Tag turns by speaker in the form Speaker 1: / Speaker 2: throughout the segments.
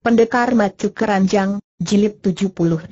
Speaker 1: Pendekar Macu Keranjang, Jilid 78.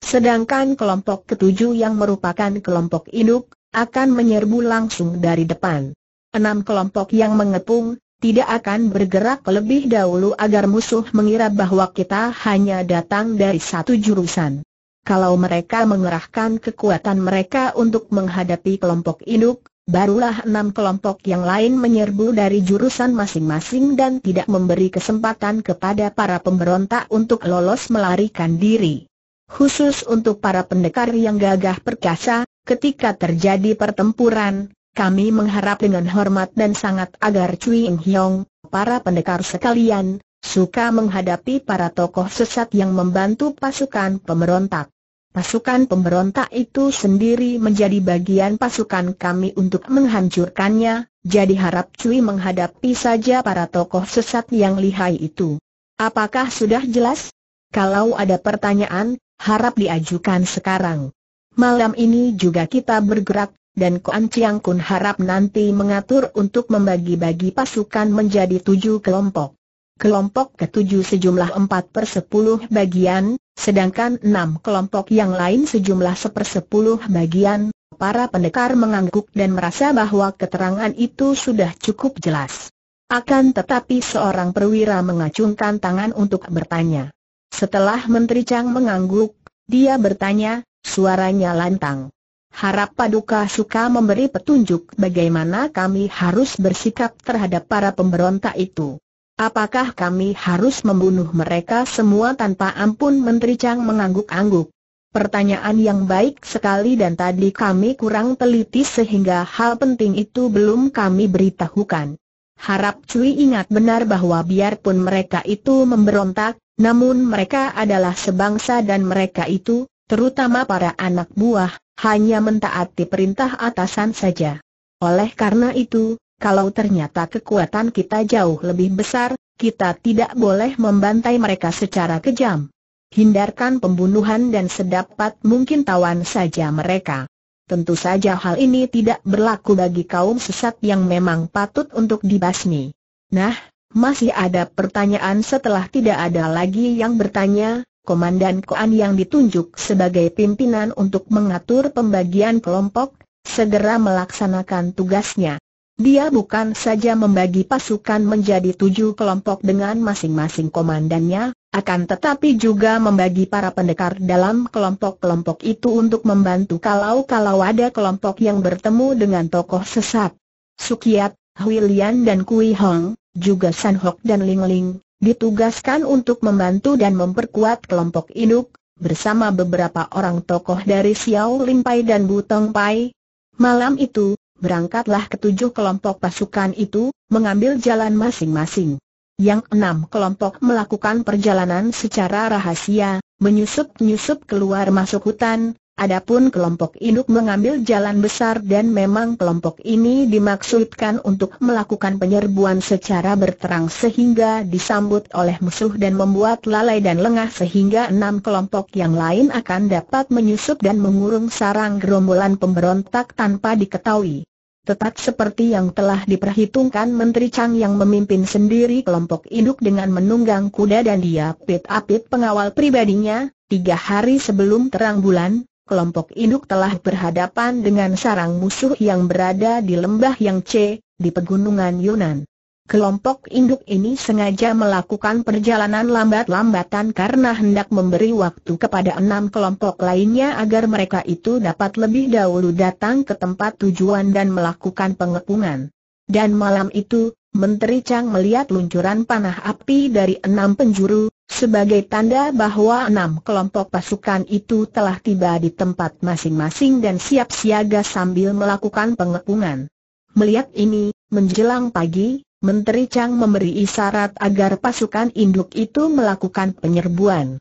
Speaker 1: Sedangkan kelompok ketujuh yang merupakan kelompok induk, akan menyerbu langsung dari depan. Enam kelompok yang mengepung, tidak akan bergerak lebih dahulu agar musuh mengira bahwa kita hanya datang dari satu jurusan. Kalau mereka mengerahkan kekuatan mereka untuk menghadapi kelompok induk, barulah enam kelompok yang lain menyerbu dari jurusan masing-masing dan tidak memberi kesempatan kepada para pemberontak untuk lolos melarikan diri. Khusus untuk para pendekar yang gagah perkasa, ketika terjadi pertempuran, kami mengharap dengan hormat dan sangat agar Cui Ing Hiong, para pendekar sekalian, suka menghadapi para tokoh sesat yang membantu pasukan pemberontak. Pasukan pemberontak itu sendiri menjadi bagian pasukan kami untuk menghancurkannya, jadi harap Cui menghadapi saja para tokoh sesat yang lihai itu. Apakah sudah jelas? Kalau ada pertanyaan, harap diajukan sekarang. Malam ini juga kita bergerak, dan Koan Chiang Kun harap nanti mengatur untuk membagi-bagi pasukan menjadi tujuh kelompok kelompok ketujuh sejumlah empat per sepuluh bagian, sedangkan enam kelompok yang lain sejumlah seper sepuluh bagian, para pendekar mengangguk dan merasa bahwa keterangan itu sudah cukup jelas. Akan tetapi seorang perwira mengacungkan tangan untuk bertanya. Setelah Menteri Chang mengangguk, dia bertanya, suaranya lantang. Harap Paduka suka memberi petunjuk bagaimana kami harus bersikap terhadap para pemberontak itu. Apakah kami harus membunuh mereka semua tanpa ampun Menteri Chang mengangguk-angguk. Pertanyaan yang baik sekali dan tadi kami kurang teliti sehingga hal penting itu belum kami beritahukan. Harap Cui ingat benar bahwa biarpun mereka itu memberontak, namun mereka adalah sebangsa dan mereka itu, terutama para anak buah, hanya mentaati perintah atasan saja. Oleh karena itu, kalau ternyata kekuatan kita jauh lebih besar, kita tidak boleh membantai mereka secara kejam. Hindarkan pembunuhan dan sedapat mungkin tawan saja mereka. Tentu saja hal ini tidak berlaku bagi kaum sesat yang memang patut untuk dibasmi. Nah, masih ada pertanyaan setelah tidak ada lagi yang bertanya, Komandan Koan yang ditunjuk sebagai pimpinan untuk mengatur pembagian kelompok, segera melaksanakan tugasnya. Dia bukan saja membagi pasukan menjadi tujuh kelompok dengan masing-masing komandannya, akan tetapi juga membagi para pendekar dalam kelompok-kelompok itu untuk membantu kalau-kalau ada kelompok yang bertemu dengan tokoh sesat. Sukiat, Hui dan Kui Hong, juga San Hok dan Ling Ling, ditugaskan untuk membantu dan memperkuat kelompok induk, bersama beberapa orang tokoh dari Xiao Limpai dan Butong Pai. Malam itu, Berangkatlah ketujuh kelompok pasukan itu, mengambil jalan masing-masing. Yang enam kelompok melakukan perjalanan secara rahasia, menyusup-nyusup keluar masuk hutan, Adapun kelompok induk mengambil jalan besar dan memang kelompok ini dimaksudkan untuk melakukan penyerbuan secara berterang sehingga disambut oleh musuh dan membuat lalai dan lengah sehingga enam kelompok yang lain akan dapat menyusup dan mengurung sarang gerombolan pemberontak tanpa diketahui. Tetap seperti yang telah diperhitungkan Menteri Chang yang memimpin sendiri kelompok induk dengan menunggang kuda dan dia pit-apit pengawal pribadinya, tiga hari sebelum terang bulan, kelompok induk telah berhadapan dengan sarang musuh yang berada di lembah yang C, di pegunungan Yunan. Kelompok induk ini sengaja melakukan perjalanan lambat-lambatan karena hendak memberi waktu kepada enam kelompok lainnya agar mereka itu dapat lebih dahulu datang ke tempat tujuan dan melakukan pengepungan. Dan malam itu, Menteri Chang melihat luncuran panah api dari enam penjuru, sebagai tanda bahwa enam kelompok pasukan itu telah tiba di tempat masing-masing dan siap siaga sambil melakukan pengepungan. Melihat ini, menjelang pagi, Menteri Chang memberi isyarat agar pasukan induk itu melakukan penyerbuan.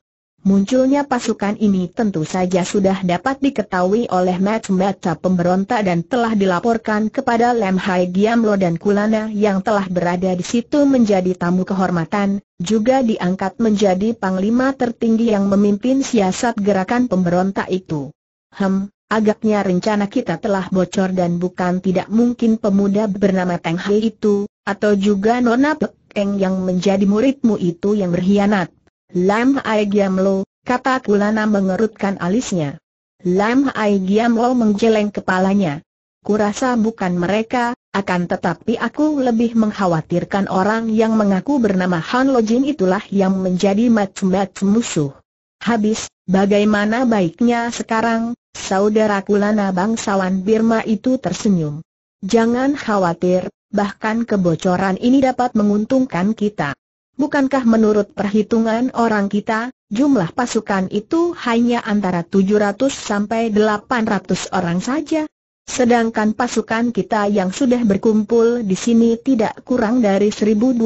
Speaker 1: Munculnya pasukan ini tentu saja sudah dapat diketahui oleh mata-mata pemberontak dan telah dilaporkan kepada Lem Hai Giamlo dan Kulana yang telah berada di situ menjadi tamu kehormatan, juga diangkat menjadi panglima tertinggi yang memimpin siasat gerakan pemberontak itu. Hem, agaknya rencana kita telah bocor dan bukan tidak mungkin pemuda bernama Teng Hai itu, atau juga Nona Pek Eng yang menjadi muridmu itu yang berkhianat. Lam Ai Giam Lo, kata Kulana mengerutkan alisnya. Lam Ai Giam Lo menggeleng kepalanya. Kurasa bukan mereka, akan tetapi aku lebih mengkhawatirkan orang yang mengaku bernama Han Lo Jin itulah yang menjadi macam-macam musuh. Habis, bagaimana baiknya sekarang, saudara Kulana bangsawan Birma itu tersenyum. Jangan khawatir, bahkan kebocoran ini dapat menguntungkan kita. Bukankah menurut perhitungan orang kita, jumlah pasukan itu hanya antara 700 sampai 800 orang saja? Sedangkan pasukan kita yang sudah berkumpul di sini tidak kurang dari 1.200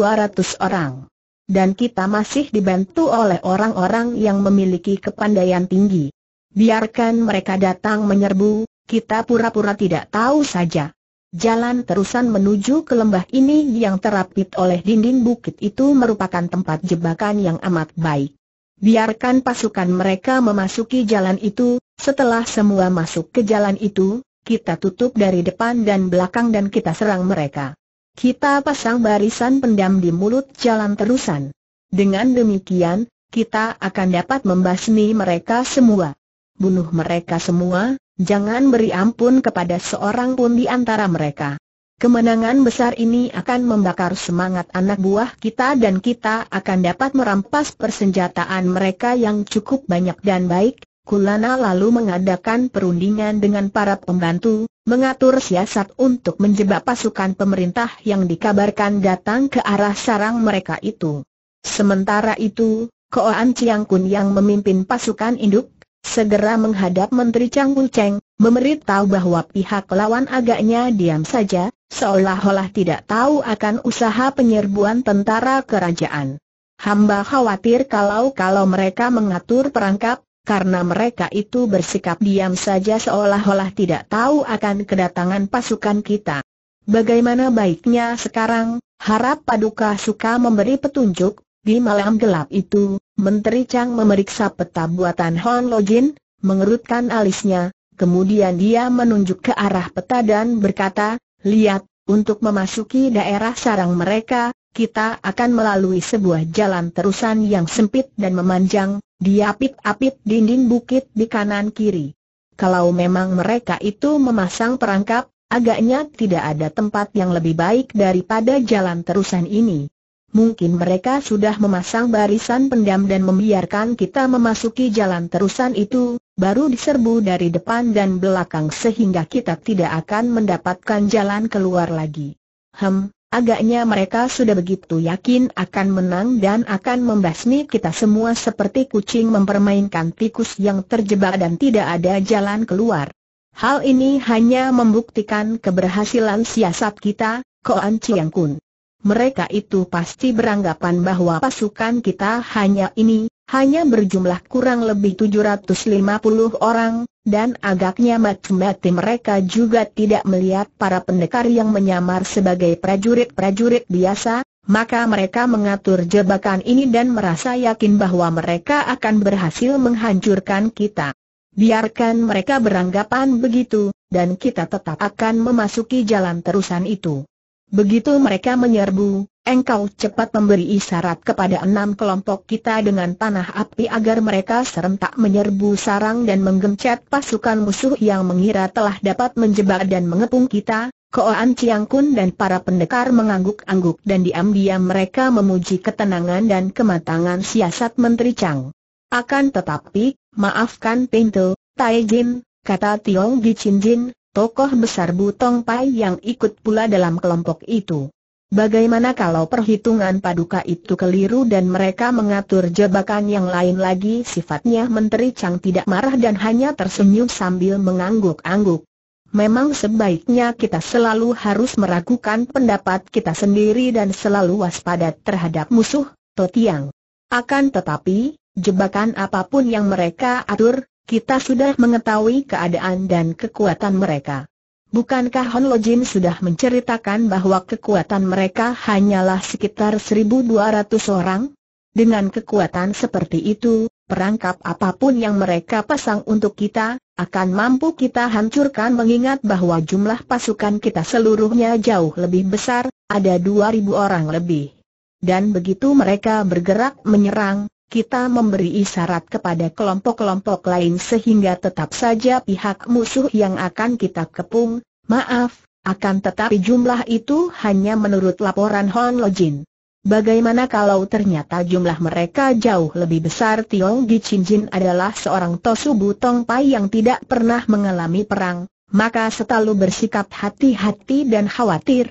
Speaker 1: orang. Dan kita masih dibantu oleh orang-orang yang memiliki kepandaian tinggi. Biarkan mereka datang menyerbu, kita pura-pura tidak tahu saja. Jalan terusan menuju ke lembah ini yang terapit oleh dinding bukit itu merupakan tempat jebakan yang amat baik. Biarkan pasukan mereka memasuki jalan itu, setelah semua masuk ke jalan itu, kita tutup dari depan dan belakang dan kita serang mereka. Kita pasang barisan pendam di mulut jalan terusan. Dengan demikian, kita akan dapat membasmi mereka semua bunuh mereka semua, jangan beri ampun kepada seorang pun di antara mereka. Kemenangan besar ini akan membakar semangat anak buah kita dan kita akan dapat merampas persenjataan mereka yang cukup banyak dan baik. Kulana lalu mengadakan perundingan dengan para pembantu, mengatur siasat untuk menjebak pasukan pemerintah yang dikabarkan datang ke arah sarang mereka itu. Sementara itu, Koan Ciang Kun yang memimpin pasukan induk Segera menghadap Menteri Chang Wu Cheng, memberitahu bahwa pihak lawan agaknya diam saja, seolah-olah tidak tahu akan usaha penyerbuan tentara kerajaan. Hamba khawatir kalau-kalau mereka mengatur perangkap, karena mereka itu bersikap diam saja seolah-olah tidak tahu akan kedatangan pasukan kita. Bagaimana baiknya sekarang, harap Paduka suka memberi petunjuk, di malam gelap itu, Menteri Chang memeriksa peta buatan Hon Login, mengerutkan alisnya, kemudian dia menunjuk ke arah peta dan berkata, lihat, untuk memasuki daerah sarang mereka, kita akan melalui sebuah jalan terusan yang sempit dan memanjang, diapit-apit dinding bukit di kanan kiri. Kalau memang mereka itu memasang perangkap, agaknya tidak ada tempat yang lebih baik daripada jalan terusan ini. Mungkin mereka sudah memasang barisan pendam dan membiarkan kita memasuki jalan terusan itu, baru diserbu dari depan dan belakang sehingga kita tidak akan mendapatkan jalan keluar lagi. Hem, agaknya mereka sudah begitu yakin akan menang dan akan membasmi kita semua seperti kucing mempermainkan tikus yang terjebak dan tidak ada jalan keluar. Hal ini hanya membuktikan keberhasilan siasat kita, Koan Chiang Kun mereka itu pasti beranggapan bahwa pasukan kita hanya ini, hanya berjumlah kurang lebih 750 orang, dan agaknya mati-mati mereka juga tidak melihat para pendekar yang menyamar sebagai prajurit-prajurit biasa, maka mereka mengatur jebakan ini dan merasa yakin bahwa mereka akan berhasil menghancurkan kita. Biarkan mereka beranggapan begitu, dan kita tetap akan memasuki jalan terusan itu. Begitu mereka menyerbu, engkau cepat memberi isyarat kepada enam kelompok kita dengan tanah api agar mereka serentak menyerbu sarang dan menggencet pasukan musuh yang mengira telah dapat menjebak dan mengepung kita. Koan Ciang Kun dan para pendekar mengangguk-angguk dan diam-diam mereka memuji ketenangan dan kematangan siasat Menteri Chang. Akan tetapi, maafkan pintu, Tai Jin, kata Tiong Chin Jin, tokoh besar Butong Pai yang ikut pula dalam kelompok itu. Bagaimana kalau perhitungan paduka itu keliru dan mereka mengatur jebakan yang lain lagi sifatnya Menteri Chang tidak marah dan hanya tersenyum sambil mengangguk-angguk. Memang sebaiknya kita selalu harus meragukan pendapat kita sendiri dan selalu waspada terhadap musuh, Totiang. Akan tetapi, jebakan apapun yang mereka atur, kita sudah mengetahui keadaan dan kekuatan mereka. Bukankah Hon Lo sudah menceritakan bahwa kekuatan mereka hanyalah sekitar 1.200 orang? Dengan kekuatan seperti itu, perangkap apapun yang mereka pasang untuk kita, akan mampu kita hancurkan mengingat bahwa jumlah pasukan kita seluruhnya jauh lebih besar, ada 2.000 orang lebih. Dan begitu mereka bergerak menyerang, kita memberi isyarat kepada kelompok-kelompok lain sehingga tetap saja pihak musuh yang akan kita kepung, maaf, akan tetapi jumlah itu hanya menurut laporan Hon Lojin. Bagaimana kalau ternyata jumlah mereka jauh lebih besar Tiong Gi Chin Jin adalah seorang Tosu Butong Pai yang tidak pernah mengalami perang, maka selalu bersikap hati-hati dan khawatir,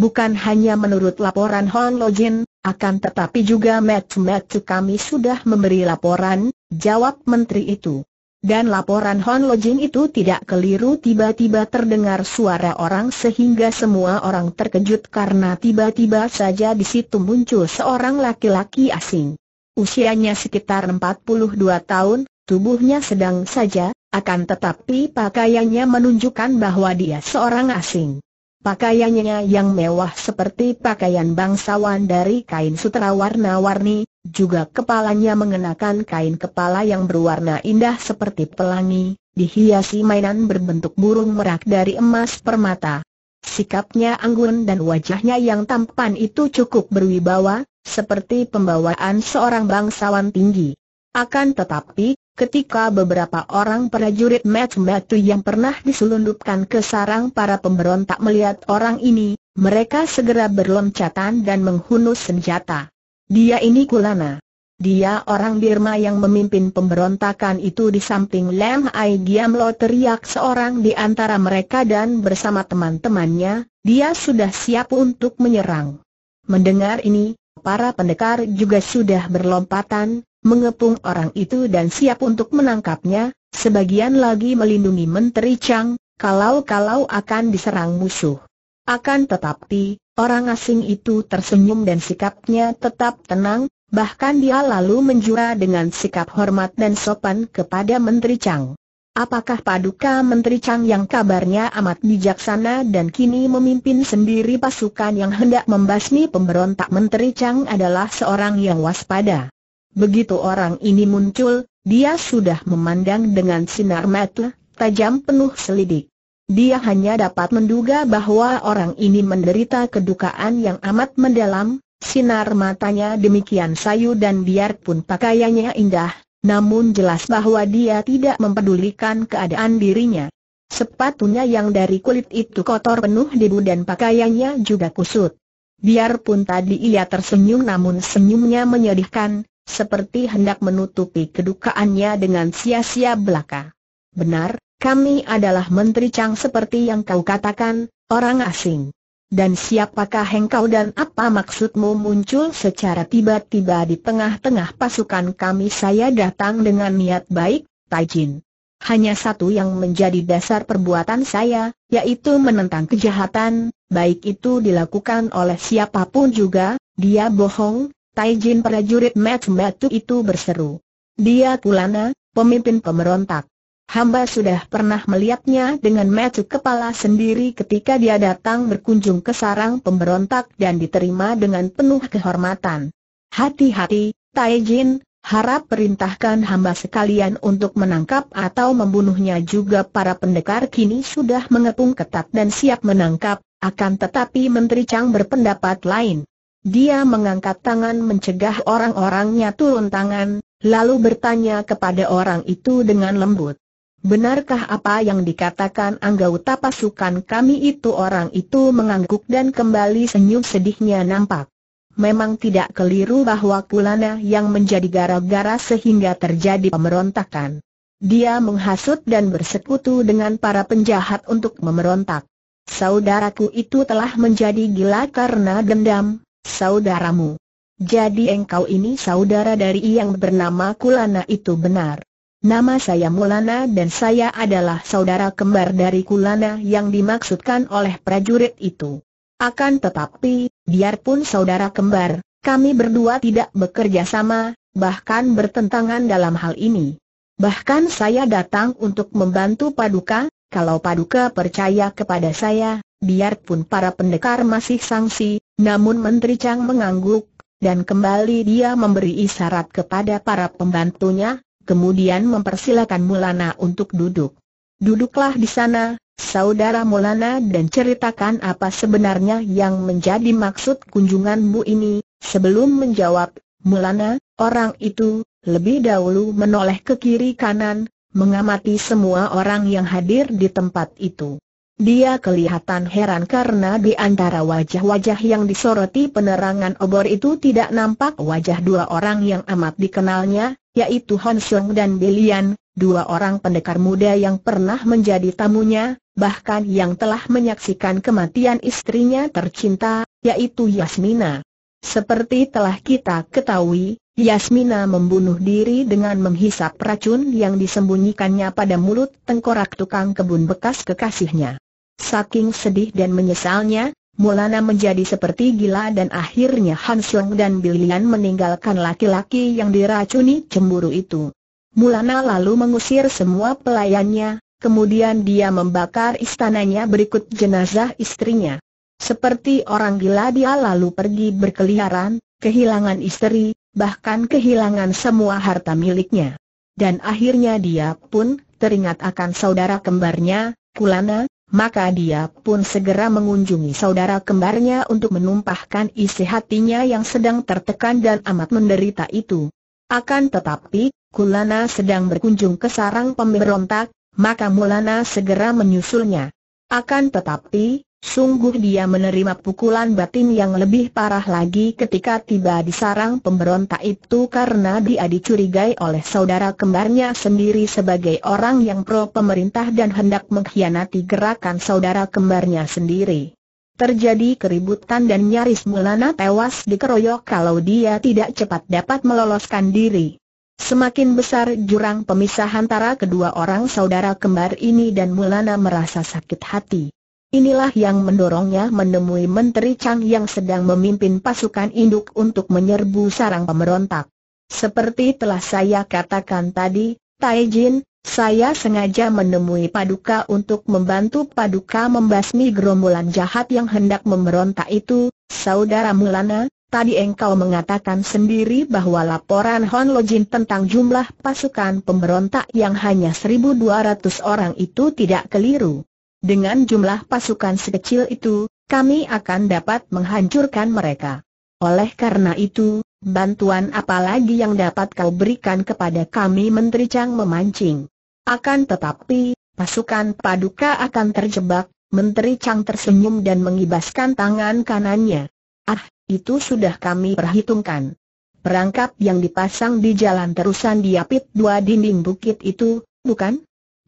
Speaker 1: bukan hanya menurut laporan Hon Lojin, akan tetapi juga metu-metu kami sudah memberi laporan, jawab menteri itu. Dan laporan Hon Lojin itu tidak keliru tiba-tiba terdengar suara orang sehingga semua orang terkejut karena tiba-tiba saja di situ muncul seorang laki-laki asing. Usianya sekitar 42 tahun, tubuhnya sedang saja, akan tetapi pakaiannya menunjukkan bahwa dia seorang asing. Pakaiannya yang mewah seperti pakaian bangsawan dari kain sutra warna-warni, juga kepalanya mengenakan kain kepala yang berwarna indah seperti pelangi, dihiasi mainan berbentuk burung merak dari emas permata. Sikapnya anggun dan wajahnya yang tampan itu cukup berwibawa, seperti pembawaan seorang bangsawan tinggi. Akan tetapi, Ketika beberapa orang prajurit Matmatu yang pernah diselundupkan ke sarang para pemberontak melihat orang ini, mereka segera berloncatan dan menghunus senjata. Dia ini Kulana. Dia orang Birma yang memimpin pemberontakan itu di samping Lam Ai Lo teriak seorang di antara mereka dan bersama teman-temannya, dia sudah siap untuk menyerang. Mendengar ini, para pendekar juga sudah berlompatan, mengepung orang itu dan siap untuk menangkapnya, sebagian lagi melindungi Menteri Chang, kalau-kalau akan diserang musuh. Akan tetapi, orang asing itu tersenyum dan sikapnya tetap tenang, bahkan dia lalu menjura dengan sikap hormat dan sopan kepada Menteri Chang. Apakah paduka Menteri Chang yang kabarnya amat bijaksana dan kini memimpin sendiri pasukan yang hendak membasmi pemberontak Menteri Chang adalah seorang yang waspada? Begitu orang ini muncul, dia sudah memandang dengan sinar mata tajam penuh selidik. Dia hanya dapat menduga bahwa orang ini menderita kedukaan yang amat mendalam, sinar matanya demikian sayu dan biarpun pakaiannya indah, namun jelas bahwa dia tidak mempedulikan keadaan dirinya. Sepatunya yang dari kulit itu kotor penuh debu dan pakaiannya juga kusut. Biarpun tadi ia tersenyum namun senyumnya menyedihkan, seperti hendak menutupi kedukaannya dengan sia-sia belaka. Benar, kami adalah Menteri Chang seperti yang kau katakan, orang asing. Dan siapakah engkau dan apa maksudmu muncul secara tiba-tiba di tengah-tengah pasukan kami saya datang dengan niat baik, Taijin. Hanya satu yang menjadi dasar perbuatan saya, yaitu menentang kejahatan, baik itu dilakukan oleh siapapun juga, dia bohong, Taijin prajurit Mat Batu itu berseru. Dia Kulana, pemimpin pemberontak. Hamba sudah pernah melihatnya dengan metu kepala sendiri ketika dia datang berkunjung ke sarang pemberontak dan diterima dengan penuh kehormatan. Hati-hati, Taijin, harap perintahkan hamba sekalian untuk menangkap atau membunuhnya juga para pendekar kini sudah mengepung ketat dan siap menangkap, akan tetapi Menteri Chang berpendapat lain. Dia mengangkat tangan mencegah orang-orangnya turun tangan, lalu bertanya kepada orang itu dengan lembut. Benarkah apa yang dikatakan anggota pasukan kami itu orang itu mengangguk dan kembali senyum sedihnya nampak. Memang tidak keliru bahwa Kulana yang menjadi gara-gara sehingga terjadi pemberontakan. Dia menghasut dan bersekutu dengan para penjahat untuk memberontak. Saudaraku itu telah menjadi gila karena dendam, saudaramu. Jadi engkau ini saudara dari yang bernama Kulana itu benar. Nama saya Mulana dan saya adalah saudara kembar dari Kulana yang dimaksudkan oleh prajurit itu. Akan tetapi, biarpun saudara kembar, kami berdua tidak bekerja sama, bahkan bertentangan dalam hal ini. Bahkan saya datang untuk membantu Paduka, kalau Paduka percaya kepada saya, biarpun para pendekar masih sanksi. Namun Menteri Chang mengangguk, dan kembali dia memberi isyarat kepada para pembantunya, kemudian mempersilakan Mulana untuk duduk. Duduklah di sana, saudara Mulana dan ceritakan apa sebenarnya yang menjadi maksud kunjunganmu ini. Sebelum menjawab, Mulana, orang itu, lebih dahulu menoleh ke kiri kanan, mengamati semua orang yang hadir di tempat itu. Dia kelihatan heran karena di antara wajah-wajah yang disoroti penerangan obor itu tidak nampak wajah dua orang yang amat dikenalnya, yaitu Hon Xiong dan Bilian, dua orang pendekar muda yang pernah menjadi tamunya, bahkan yang telah menyaksikan kematian istrinya tercinta, yaitu Yasmina. Seperti telah kita ketahui, Yasmina membunuh diri dengan menghisap racun yang disembunyikannya pada mulut tengkorak tukang kebun bekas kekasihnya. Saking sedih dan menyesalnya, Mulana menjadi seperti gila dan akhirnya Hanslong dan Bilian meninggalkan laki-laki yang diracuni cemburu itu. Mulana lalu mengusir semua pelayannya, kemudian dia membakar istananya berikut jenazah istrinya. Seperti orang gila dia lalu pergi berkeliaran, kehilangan istri, bahkan kehilangan semua harta miliknya. Dan akhirnya dia pun teringat akan saudara kembarnya, Kulana, maka dia pun segera mengunjungi saudara kembarnya untuk menumpahkan isi hatinya yang sedang tertekan dan amat menderita itu. Akan tetapi, Kulana sedang berkunjung ke sarang pemberontak, maka Mulana segera menyusulnya. Akan tetapi, Sungguh dia menerima pukulan batin yang lebih parah lagi ketika tiba di sarang pemberontak itu karena dia dicurigai oleh saudara kembarnya sendiri sebagai orang yang pro pemerintah dan hendak mengkhianati gerakan saudara kembarnya sendiri. Terjadi keributan dan nyaris Mulana tewas dikeroyok kalau dia tidak cepat dapat meloloskan diri. Semakin besar jurang pemisah antara kedua orang saudara kembar ini dan Mulana merasa sakit hati. Inilah yang mendorongnya menemui Menteri Chang yang sedang memimpin pasukan induk untuk menyerbu sarang pemberontak. Seperti telah saya katakan tadi, Tai Jin, saya sengaja menemui Paduka untuk membantu Paduka membasmi gerombolan jahat yang hendak memberontak itu, Saudara Mulana, tadi engkau mengatakan sendiri bahwa laporan Hon Jin tentang jumlah pasukan pemberontak yang hanya 1200 orang itu tidak keliru. Dengan jumlah pasukan sekecil itu, kami akan dapat menghancurkan mereka. Oleh karena itu, bantuan apalagi yang dapat kau berikan kepada kami Menteri Chang memancing. Akan tetapi, pasukan paduka akan terjebak, Menteri Chang tersenyum dan mengibaskan tangan kanannya. Ah, itu sudah kami perhitungkan. Perangkap yang dipasang di jalan terusan diapit dua dinding bukit itu, bukan?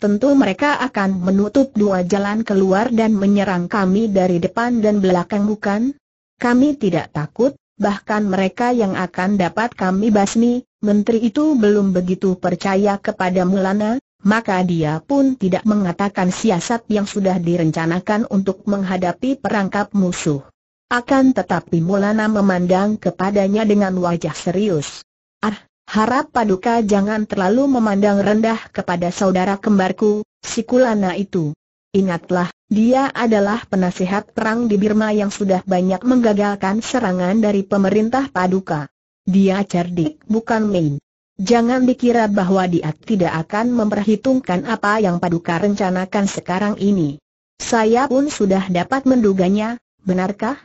Speaker 1: tentu mereka akan menutup dua jalan keluar dan menyerang kami dari depan dan belakang bukan? Kami tidak takut, bahkan mereka yang akan dapat kami basmi, menteri itu belum begitu percaya kepada Mulana, maka dia pun tidak mengatakan siasat yang sudah direncanakan untuk menghadapi perangkap musuh. Akan tetapi Mulana memandang kepadanya dengan wajah serius. Harap Paduka jangan terlalu memandang rendah kepada saudara kembarku, si Kulana itu. Ingatlah, dia adalah penasihat perang di Birma yang sudah banyak menggagalkan serangan dari pemerintah Paduka. Dia cerdik bukan main. Jangan dikira bahwa dia tidak akan memperhitungkan apa yang Paduka rencanakan sekarang ini. Saya pun sudah dapat menduganya, benarkah?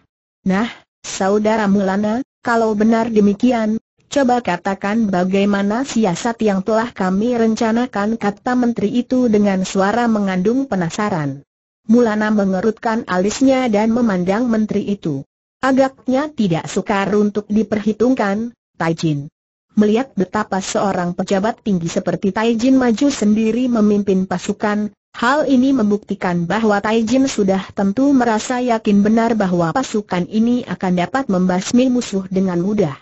Speaker 1: Nah, saudara Mulana, kalau benar demikian, Coba katakan bagaimana siasat yang telah kami rencanakan kata menteri itu dengan suara mengandung penasaran. Mulana mengerutkan alisnya dan memandang menteri itu. Agaknya tidak sukar untuk diperhitungkan, Taijin. Melihat betapa seorang pejabat tinggi seperti Taijin maju sendiri memimpin pasukan, hal ini membuktikan bahwa Taijin sudah tentu merasa yakin benar bahwa pasukan ini akan dapat membasmi musuh dengan mudah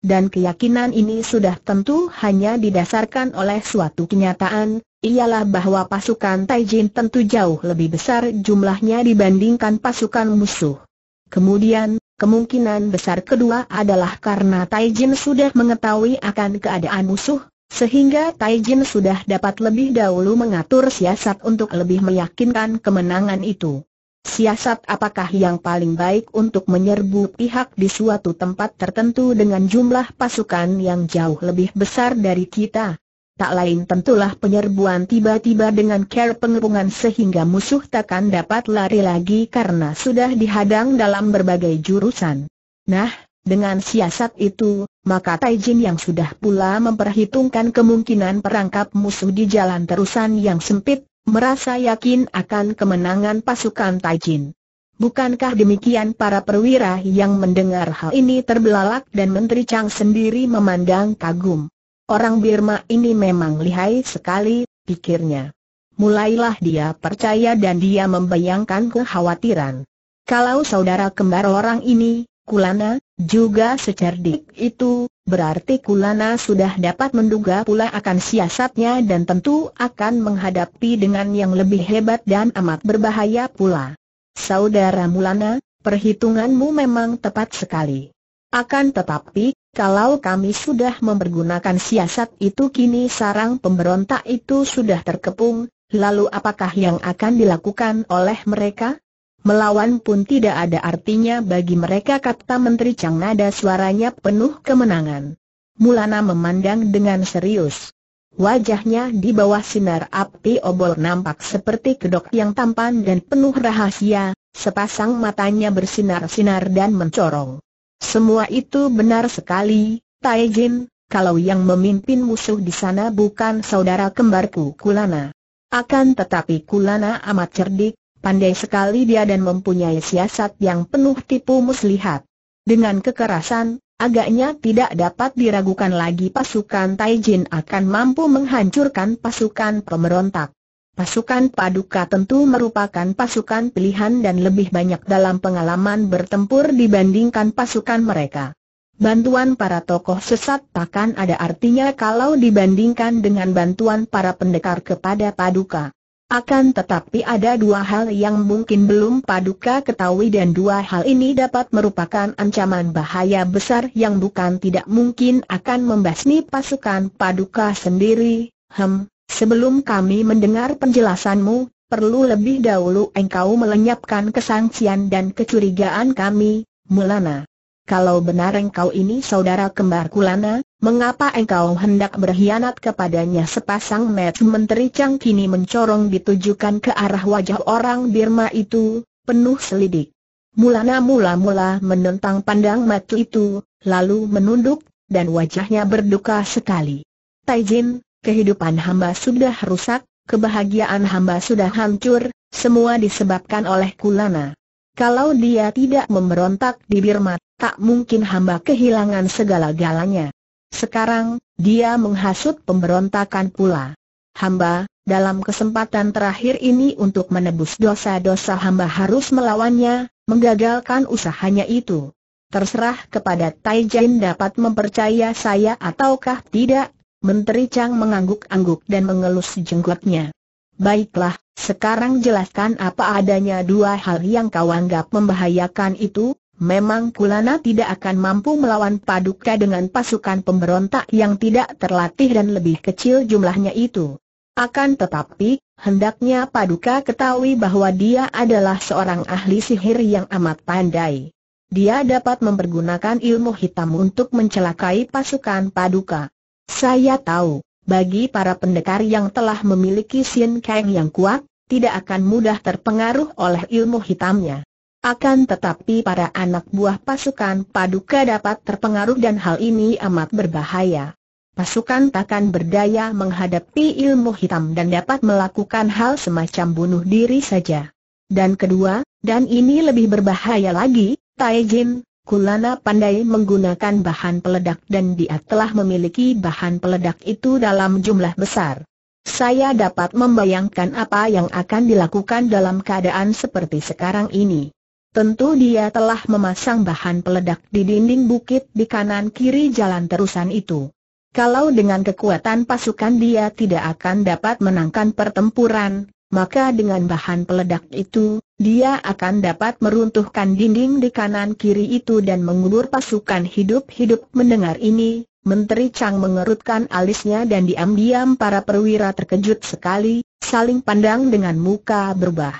Speaker 1: dan keyakinan ini sudah tentu hanya didasarkan oleh suatu kenyataan, ialah bahwa pasukan Taijin tentu jauh lebih besar jumlahnya dibandingkan pasukan musuh. Kemudian, kemungkinan besar kedua adalah karena Taijin sudah mengetahui akan keadaan musuh, sehingga Taijin sudah dapat lebih dahulu mengatur siasat untuk lebih meyakinkan kemenangan itu. Siasat apakah yang paling baik untuk menyerbu pihak di suatu tempat tertentu dengan jumlah pasukan yang jauh lebih besar dari kita? Tak lain tentulah penyerbuan tiba-tiba dengan care pengepungan sehingga musuh takkan dapat lari lagi karena sudah dihadang dalam berbagai jurusan. Nah, dengan siasat itu, maka Taijin yang sudah pula memperhitungkan kemungkinan perangkap musuh di jalan terusan yang sempit, merasa yakin akan kemenangan pasukan Taijin. Bukankah demikian para perwira yang mendengar hal ini terbelalak dan Menteri Chang sendiri memandang kagum. Orang Birma ini memang lihai sekali, pikirnya. Mulailah dia percaya dan dia membayangkan kekhawatiran. Kalau saudara kembar orang ini, Kulana, juga secerdik itu, berarti Kulana sudah dapat menduga pula akan siasatnya dan tentu akan menghadapi dengan yang lebih hebat dan amat berbahaya pula. Saudara Mulana, perhitunganmu memang tepat sekali. Akan tetapi, kalau kami sudah mempergunakan siasat itu kini sarang pemberontak itu sudah terkepung, lalu apakah yang akan dilakukan oleh mereka? Melawan pun tidak ada artinya bagi mereka kata Menteri Chang nada suaranya penuh kemenangan. Mulana memandang dengan serius. Wajahnya di bawah sinar api obor nampak seperti kedok yang tampan dan penuh rahasia, sepasang matanya bersinar-sinar dan mencorong. Semua itu benar sekali, Tai Jin, kalau yang memimpin musuh di sana bukan saudara kembarku Kulana. Akan tetapi Kulana amat cerdik, Pandai sekali dia dan mempunyai siasat yang penuh tipu muslihat. Dengan kekerasan, agaknya tidak dapat diragukan lagi pasukan Taijin akan mampu menghancurkan pasukan pemberontak. Pasukan Paduka tentu merupakan pasukan pilihan dan lebih banyak dalam pengalaman bertempur dibandingkan pasukan mereka. Bantuan para tokoh sesat takkan ada artinya kalau dibandingkan dengan bantuan para pendekar kepada Paduka. Akan tetapi ada dua hal yang mungkin belum Paduka ketahui dan dua hal ini dapat merupakan ancaman bahaya besar yang bukan tidak mungkin akan membasmi pasukan Paduka sendiri. Hem, sebelum kami mendengar penjelasanmu, perlu lebih dahulu engkau melenyapkan kesangsian dan kecurigaan kami, Mulana kalau benar engkau ini saudara kembar Kulana, mengapa engkau hendak berkhianat kepadanya sepasang met menteri Chang kini mencorong ditujukan ke arah wajah orang Birma itu, penuh selidik. Mulana mula-mula menentang pandang mata itu, lalu menunduk, dan wajahnya berduka sekali. Taijin, kehidupan hamba sudah rusak, kebahagiaan hamba sudah hancur, semua disebabkan oleh Kulana. Kalau dia tidak memberontak di Birma, tak mungkin hamba kehilangan segala-galanya. Sekarang, dia menghasut pemberontakan pula. Hamba, dalam kesempatan terakhir ini untuk menebus dosa-dosa hamba harus melawannya, menggagalkan usahanya itu. Terserah kepada Tai Jin dapat mempercaya saya ataukah tidak, Menteri Chang mengangguk-angguk dan mengelus jenggotnya. Baiklah, sekarang jelaskan apa adanya dua hal yang kau anggap membahayakan itu, memang Kulana tidak akan mampu melawan Paduka dengan pasukan pemberontak yang tidak terlatih dan lebih kecil jumlahnya itu. Akan tetapi, hendaknya Paduka ketahui bahwa dia adalah seorang ahli sihir yang amat pandai. Dia dapat mempergunakan ilmu hitam untuk mencelakai pasukan Paduka. Saya tahu, bagi para pendekar yang telah memiliki Sien Kang yang kuat, tidak akan mudah terpengaruh oleh ilmu hitamnya. Akan tetapi para anak buah pasukan paduka dapat terpengaruh dan hal ini amat berbahaya. Pasukan takkan berdaya menghadapi ilmu hitam dan dapat melakukan hal semacam bunuh diri saja. Dan kedua, dan ini lebih berbahaya lagi, Tai Jin, Kulana pandai menggunakan bahan peledak dan dia telah memiliki bahan peledak itu dalam jumlah besar. Saya dapat membayangkan apa yang akan dilakukan dalam keadaan seperti sekarang ini. Tentu dia telah memasang bahan peledak di dinding bukit di kanan kiri jalan terusan itu. Kalau dengan kekuatan pasukan dia tidak akan dapat menangkan pertempuran, maka dengan bahan peledak itu, dia akan dapat meruntuhkan dinding di kanan kiri itu dan mengubur pasukan hidup-hidup mendengar ini, Menteri Chang mengerutkan alisnya dan diam-diam para perwira terkejut sekali, saling pandang dengan muka berubah.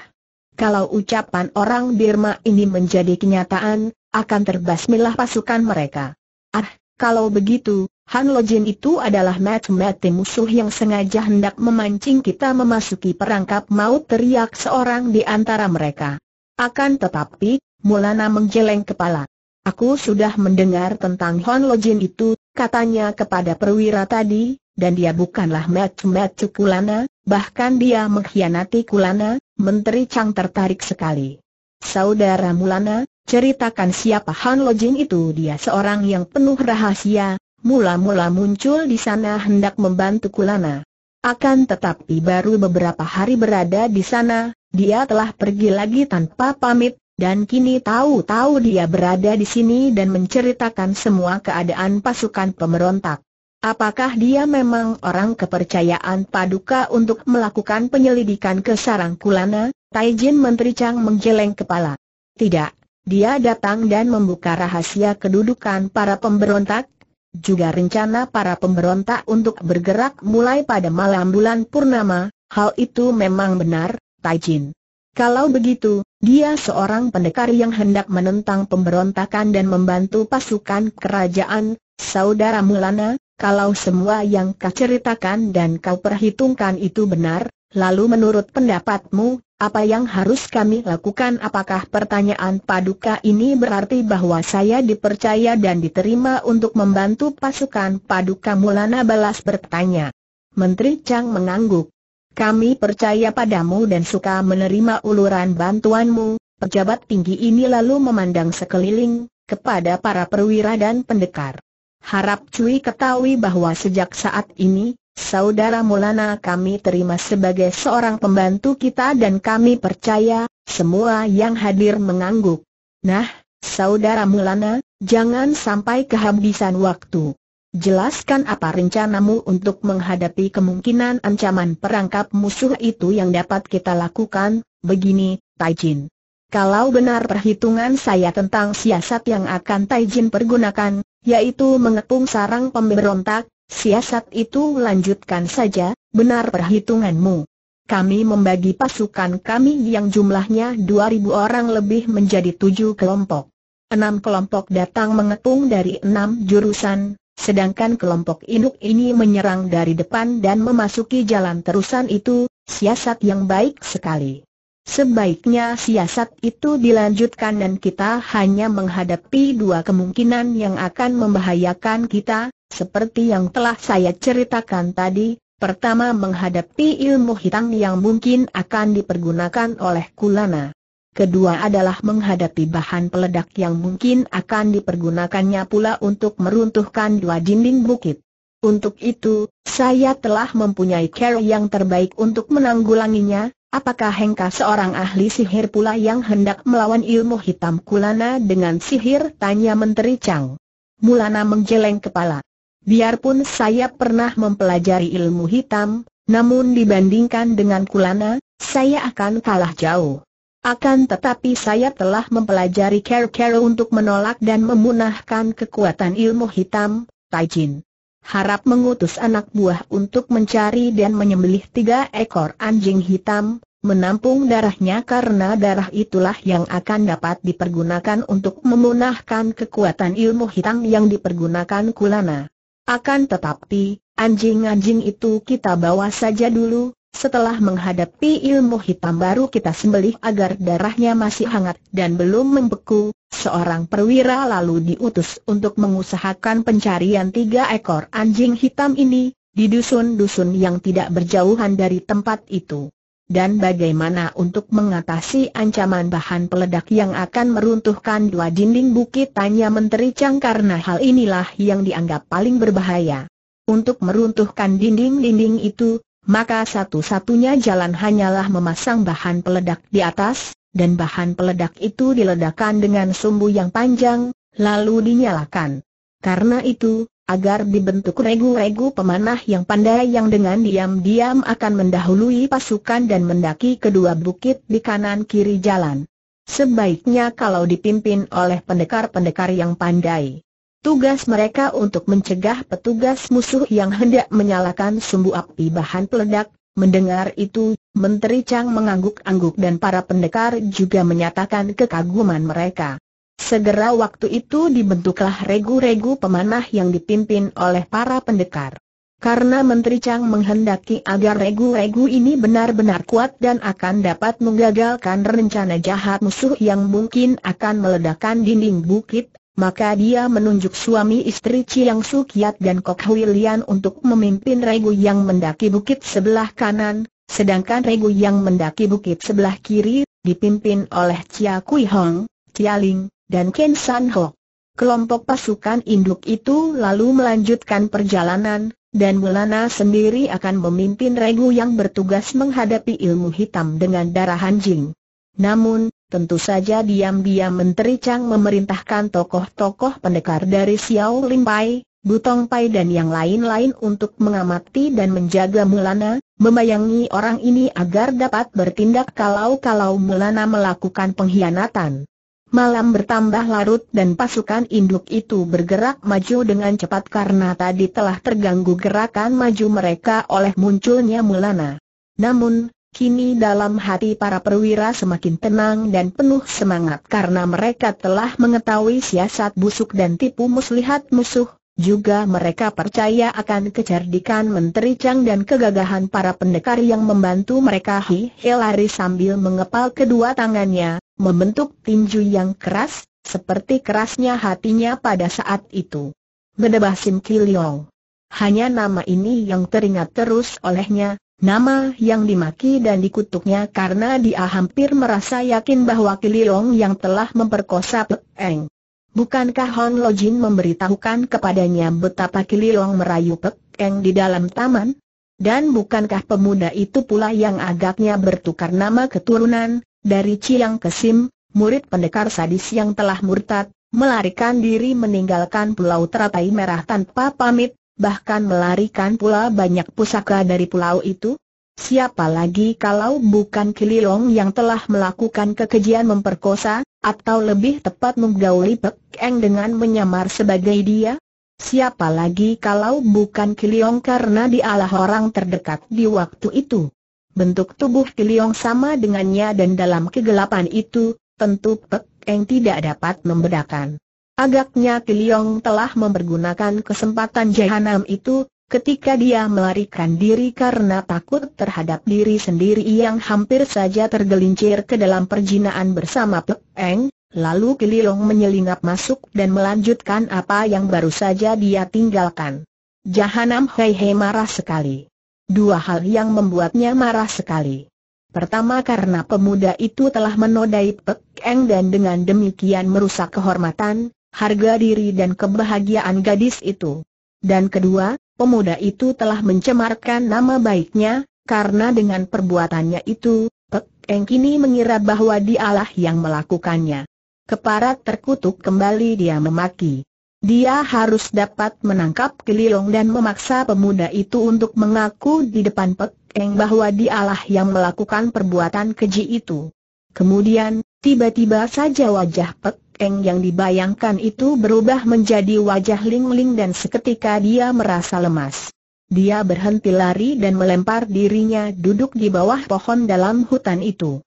Speaker 1: Kalau ucapan orang Birma ini menjadi kenyataan, akan terbasmilah pasukan mereka. Ah, kalau begitu, Han Lojin itu adalah mate-mate musuh yang sengaja hendak memancing kita memasuki perangkap maut teriak seorang di antara mereka. Akan tetapi, Mulana menggeleng kepala. Aku sudah mendengar tentang Han Lojin itu, katanya kepada perwira tadi, dan dia bukanlah mate-mate Kulana, bahkan dia mengkhianati Kulana, Menteri Chang tertarik sekali. Saudara Mulana, ceritakan siapa Han Lojin itu dia seorang yang penuh rahasia, mula-mula muncul di sana hendak membantu Kulana. Akan tetapi baru beberapa hari berada di sana, dia telah pergi lagi tanpa pamit, dan kini tahu-tahu dia berada di sini dan menceritakan semua keadaan pasukan pemberontak. Apakah dia memang orang kepercayaan Paduka untuk melakukan penyelidikan ke sarang Kulana? Taijin Menteri Chang menggeleng kepala. Tidak, dia datang dan membuka rahasia kedudukan para pemberontak, juga rencana para pemberontak untuk bergerak mulai pada malam bulan purnama, hal itu memang benar, Taijin. Kalau begitu, dia seorang pendekar yang hendak menentang pemberontakan dan membantu pasukan kerajaan, saudara Mulana, kalau semua yang kau ceritakan dan kau perhitungkan itu benar, lalu menurut pendapatmu, apa yang harus kami lakukan apakah pertanyaan paduka ini berarti bahwa saya dipercaya dan diterima untuk membantu pasukan paduka Mulana balas bertanya. Menteri Chang mengangguk. Kami percaya padamu dan suka menerima uluran bantuanmu, pejabat tinggi ini lalu memandang sekeliling, kepada para perwira dan pendekar. Harap Cui ketahui bahwa sejak saat ini, Saudara Mulana kami terima sebagai seorang pembantu kita dan kami percaya, semua yang hadir mengangguk. Nah, Saudara Mulana, jangan sampai kehabisan waktu. Jelaskan apa rencanamu untuk menghadapi kemungkinan ancaman perangkap musuh itu yang dapat kita lakukan, begini, Taijin. Kalau benar perhitungan saya tentang siasat yang akan Taijin pergunakan, yaitu mengepung sarang pemberontak, Siasat itu lanjutkan saja, benar perhitunganmu. Kami membagi pasukan kami yang jumlahnya 2.000 orang lebih menjadi tujuh kelompok. Enam kelompok datang mengepung dari enam jurusan, sedangkan kelompok induk ini menyerang dari depan dan memasuki jalan terusan itu, siasat yang baik sekali. Sebaiknya siasat itu dilanjutkan dan kita hanya menghadapi dua kemungkinan yang akan membahayakan kita, seperti yang telah saya ceritakan tadi, pertama menghadapi ilmu hitam yang mungkin akan dipergunakan oleh Kulana. Kedua adalah menghadapi bahan peledak yang mungkin akan dipergunakannya pula untuk meruntuhkan dua dinding bukit. Untuk itu, saya telah mempunyai cara yang terbaik untuk menanggulanginya, Apakah Hengka seorang ahli sihir pula yang hendak melawan ilmu hitam Kulana dengan sihir? Tanya Menteri Chang. Mulana menggeleng kepala. Biarpun saya pernah mempelajari ilmu hitam, namun dibandingkan dengan Kulana, saya akan kalah jauh. Akan tetapi saya telah mempelajari care-care untuk menolak dan memunahkan kekuatan ilmu hitam, Taijin harap mengutus anak buah untuk mencari dan menyembelih tiga ekor anjing hitam, menampung darahnya karena darah itulah yang akan dapat dipergunakan untuk memunahkan kekuatan ilmu hitam yang dipergunakan Kulana. Akan tetapi, anjing-anjing itu kita bawa saja dulu, setelah menghadapi ilmu hitam baru kita sembelih agar darahnya masih hangat dan belum membeku, Seorang perwira lalu diutus untuk mengusahakan pencarian tiga ekor anjing hitam ini, di dusun-dusun yang tidak berjauhan dari tempat itu. Dan bagaimana untuk mengatasi ancaman bahan peledak yang akan meruntuhkan dua dinding bukit tanya Menteri Chang karena hal inilah yang dianggap paling berbahaya. Untuk meruntuhkan dinding-dinding itu, maka satu-satunya jalan hanyalah memasang bahan peledak di atas, dan bahan peledak itu diledakkan dengan sumbu yang panjang, lalu dinyalakan. Karena itu, agar dibentuk regu-regu pemanah yang pandai yang dengan diam-diam akan mendahului pasukan dan mendaki kedua bukit di kanan-kiri jalan. Sebaiknya kalau dipimpin oleh pendekar-pendekar yang pandai. Tugas mereka untuk mencegah petugas musuh yang hendak menyalakan sumbu api bahan peledak, Mendengar itu, Menteri Chang mengangguk-angguk dan para pendekar juga menyatakan kekaguman mereka. Segera waktu itu dibentuklah regu-regu pemanah yang dipimpin oleh para pendekar. Karena Menteri Chang menghendaki agar regu-regu ini benar-benar kuat dan akan dapat menggagalkan rencana jahat musuh yang mungkin akan meledakkan dinding bukit, maka dia menunjuk suami istri Chiang Sukiat dan Kok Hui Lian untuk memimpin regu yang mendaki bukit sebelah kanan, sedangkan regu yang mendaki bukit sebelah kiri, dipimpin oleh Chia Kui Hong, Chia Ling, dan Ken San Ho. Kelompok pasukan induk itu lalu melanjutkan perjalanan, dan Mulana sendiri akan memimpin regu yang bertugas menghadapi ilmu hitam dengan darah anjing. Namun, Tentu saja diam-diam Menteri Chang memerintahkan tokoh-tokoh pendekar dari Xiao Lim Pai, Butong Pai dan yang lain-lain untuk mengamati dan menjaga Mulana, membayangi orang ini agar dapat bertindak kalau-kalau Mulana melakukan pengkhianatan. Malam bertambah larut dan pasukan induk itu bergerak maju dengan cepat karena tadi telah terganggu gerakan maju mereka oleh munculnya Mulana. Namun, Kini dalam hati para perwira semakin tenang dan penuh semangat karena mereka telah mengetahui siasat busuk dan tipu muslihat musuh, juga mereka percaya akan kecerdikan Menteri Chang dan kegagahan para pendekar yang membantu mereka Hi Hilari sambil mengepal kedua tangannya, membentuk tinju yang keras, seperti kerasnya hatinya pada saat itu. Bedebah Sim Kiliong. Hanya nama ini yang teringat terus olehnya, Nama yang dimaki dan dikutuknya karena dia hampir merasa yakin bahwa Kililong yang telah memperkosa Peng. Bukankah Hon Lojin memberitahukan kepadanya betapa Kililong merayu Peng di dalam taman? Dan bukankah pemuda itu pula yang agaknya bertukar nama keturunan, dari Ciang Kesim, murid pendekar sadis yang telah murtad, melarikan diri meninggalkan Pulau Teratai Merah tanpa pamit, bahkan melarikan pula banyak pusaka dari pulau itu? Siapa lagi kalau bukan Kililong yang telah melakukan kekejian memperkosa, atau lebih tepat menggauli Pek Eng dengan menyamar sebagai dia? Siapa lagi kalau bukan Kiliong karena dialah orang terdekat di waktu itu? Bentuk tubuh Kiliong sama dengannya dan dalam kegelapan itu, tentu Pek Eng tidak dapat membedakan. Agaknya Kiliong telah mempergunakan kesempatan jahanam itu, ketika dia melarikan diri karena takut terhadap diri sendiri yang hampir saja tergelincir ke dalam perjinaan bersama Pek Eng, lalu Kiliong menyelinap masuk dan melanjutkan apa yang baru saja dia tinggalkan. Jahanam Hei Hei marah sekali. Dua hal yang membuatnya marah sekali. Pertama karena pemuda itu telah menodai Pek Eng dan dengan demikian merusak kehormatan, harga diri dan kebahagiaan gadis itu. Dan kedua, pemuda itu telah mencemarkan nama baiknya, karena dengan perbuatannya itu, Pek Eng kini mengira bahwa dialah yang melakukannya. Keparat terkutuk kembali dia memaki. Dia harus dapat menangkap Kililong dan memaksa pemuda itu untuk mengaku di depan Pek Eng bahwa dialah yang melakukan perbuatan keji itu. Kemudian, tiba-tiba saja wajah Pek Eng yang dibayangkan itu berubah menjadi wajah Ling Ling dan seketika dia merasa lemas. Dia berhenti lari dan melempar dirinya duduk di bawah pohon dalam hutan itu.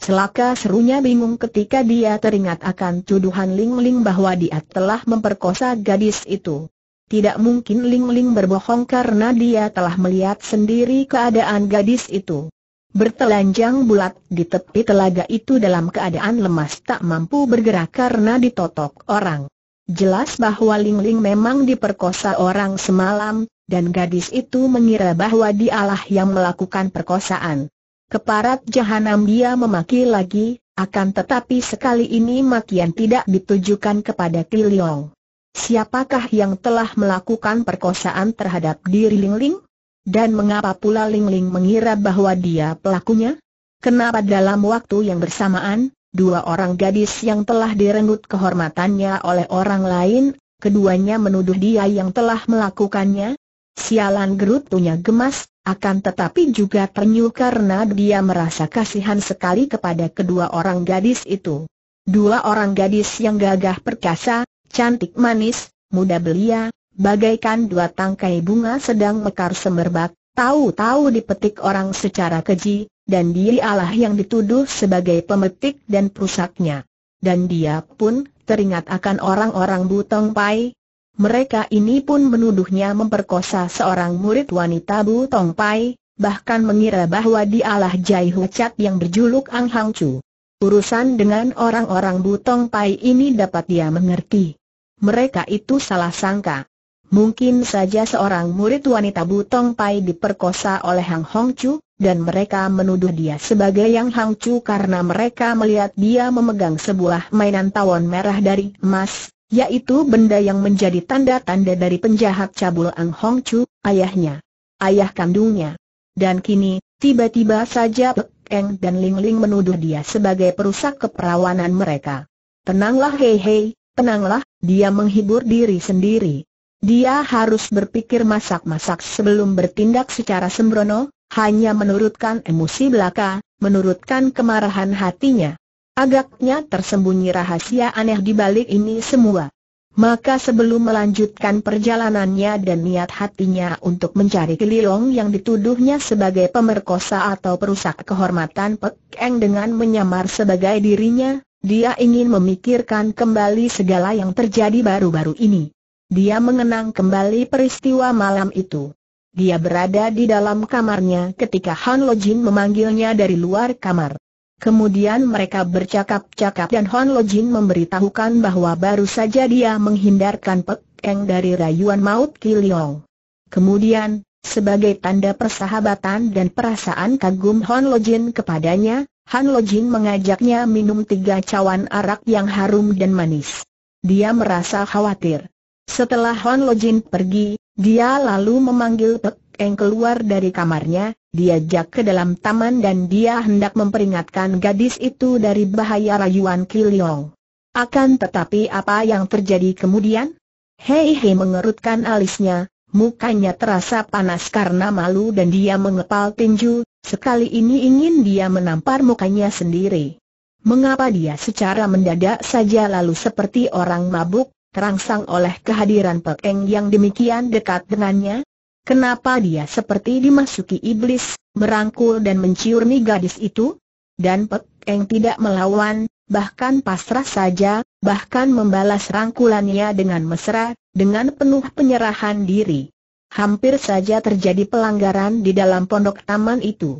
Speaker 1: Celaka serunya bingung ketika dia teringat akan tuduhan Ling Ling bahwa dia telah memperkosa gadis itu. Tidak mungkin Ling Ling berbohong karena dia telah melihat sendiri keadaan gadis itu bertelanjang bulat di tepi telaga itu dalam keadaan lemas tak mampu bergerak karena ditotok orang. Jelas bahwa Ling Ling memang diperkosa orang semalam, dan gadis itu mengira bahwa dialah yang melakukan perkosaan. Keparat jahanam dia memaki lagi, akan tetapi sekali ini makian tidak ditujukan kepada Kiliong. Siapakah yang telah melakukan perkosaan terhadap diri Ling Ling? Dan mengapa pula Ling Ling mengira bahwa dia pelakunya? Kenapa dalam waktu yang bersamaan, dua orang gadis yang telah direnggut kehormatannya oleh orang lain, keduanya menuduh dia yang telah melakukannya? Sialan gerutunya gemas, akan tetapi juga ternyuh karena dia merasa kasihan sekali kepada kedua orang gadis itu. Dua orang gadis yang gagah perkasa, cantik manis, muda belia, Bagaikan dua tangkai bunga sedang mekar semerbak, tahu-tahu dipetik orang secara keji, dan dialah yang dituduh sebagai pemetik dan perusaknya. Dan dia pun teringat akan orang-orang Butong Pai. Mereka ini pun menuduhnya memperkosa seorang murid wanita Butong Pai, bahkan mengira bahwa dialah Jai Hucat yang berjuluk Ang Hang Chu. Urusan dengan orang-orang Butong Pai ini dapat dia mengerti. Mereka itu salah sangka. Mungkin saja seorang murid wanita Butong Pai diperkosa oleh Hang Hong Chu, dan mereka menuduh dia sebagai Yang Hang Chu karena mereka melihat dia memegang sebuah mainan tawon merah dari emas, yaitu benda yang menjadi tanda-tanda dari penjahat cabul Ang Hong Chu, ayahnya, ayah kandungnya. Dan kini, tiba-tiba saja Pek Eng dan Ling Ling menuduh dia sebagai perusak keperawanan mereka. Tenanglah hei hei, tenanglah, dia menghibur diri sendiri. Dia harus berpikir masak-masak sebelum bertindak secara sembrono, hanya menurutkan emosi belaka, menurutkan kemarahan hatinya. Agaknya tersembunyi rahasia aneh di balik ini semua. Maka sebelum melanjutkan perjalanannya dan niat hatinya untuk mencari Kililong yang dituduhnya sebagai pemerkosa atau perusak kehormatan Pek dengan menyamar sebagai dirinya, dia ingin memikirkan kembali segala yang terjadi baru-baru ini. Dia mengenang kembali peristiwa malam itu. Dia berada di dalam kamarnya ketika Han Lojin memanggilnya dari luar kamar. Kemudian mereka bercakap-cakap dan Han Lojin memberitahukan bahwa baru saja dia menghindarkan Pek dari rayuan maut Kiliong. Kemudian, sebagai tanda persahabatan dan perasaan kagum Han Lojin kepadanya, Han Lojin mengajaknya minum tiga cawan arak yang harum dan manis. Dia merasa khawatir. Setelah Han Lojin pergi, dia lalu memanggil Pek Eng keluar dari kamarnya, diajak ke dalam taman dan dia hendak memperingatkan gadis itu dari bahaya rayuan Kiliong. Akan tetapi apa yang terjadi kemudian? Hei Hei mengerutkan alisnya, mukanya terasa panas karena malu dan dia mengepal tinju, sekali ini ingin dia menampar mukanya sendiri. Mengapa dia secara mendadak saja lalu seperti orang mabuk, terangsang oleh kehadiran Pekeng yang demikian dekat dengannya? Kenapa dia seperti dimasuki iblis, merangkul dan nih gadis itu? Dan Pekeng tidak melawan, bahkan pasrah saja, bahkan membalas rangkulannya dengan mesra, dengan penuh penyerahan diri. Hampir saja terjadi pelanggaran di dalam pondok taman itu.